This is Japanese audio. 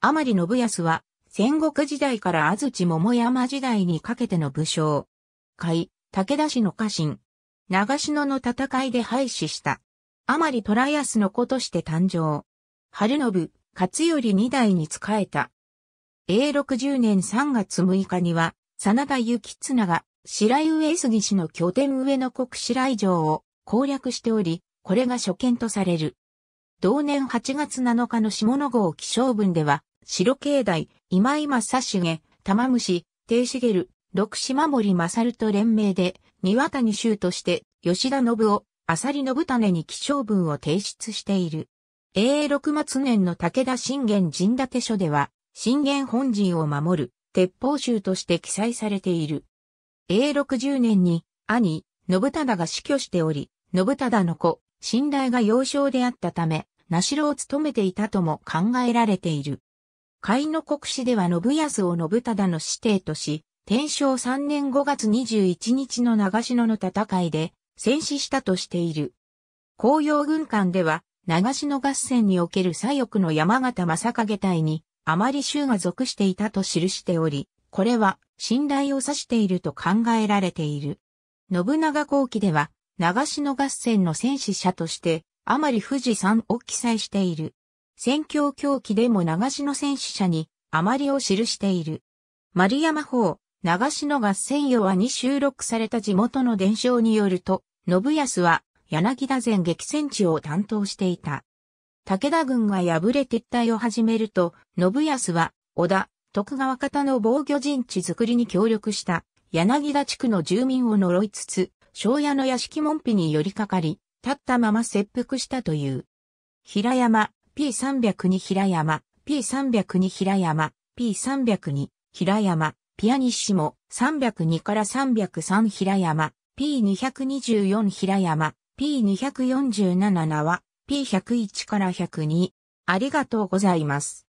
甘利信康は、戦国時代から安土桃山時代にかけての武将。斐、武田氏の家臣。長篠の戦いで廃止した。甘利虎安の子として誕生。春信、勝頼二代に仕えた。永禄十0年3月6日には、真田幸綱が白井上杉氏の拠点上の国白井城を攻略しており、これが初見とされる。同年8月7日の下野号気象文では、白境内、今井正成、玉虫、丁茂、六島森勝と連名で、庭谷衆として、吉田信夫、浅利信種に起承文を提出している。永六末年の武田信玄陣立書では、信玄本陣を守る、鉄砲衆として記載されている。永六十年に、兄、信忠が死去しており、信忠の子、信頼が幼少であったため、名城を務めていたとも考えられている。甲斐の国史では信康を信忠の師弟とし、天正3年5月21日の長篠の戦いで戦死したとしている。紅葉軍艦では、長篠合戦における左翼の山形正景隊に、あまり衆が属していたと記しており、これは信頼を指していると考えられている。信長後期では、長篠合戦の戦死者として、あまり富士山を記載している。戦況狂気でも長篠戦死者に余りを記している。丸山法、長篠合戦用話に収録された地元の伝承によると、信康は柳田前激戦地を担当していた。武田軍が敗れ撤退を始めると、信康は織田、徳川方の防御陣地作りに協力した柳田地区の住民を呪いつつ、庄屋の屋敷門扉に寄りかかり、立ったまま切腹したという。平山、P302 平山、P302 平山、P302 平山、ピアニッシモ、302から303平山、P224 平山、P247 は P101 から102。ありがとうございます。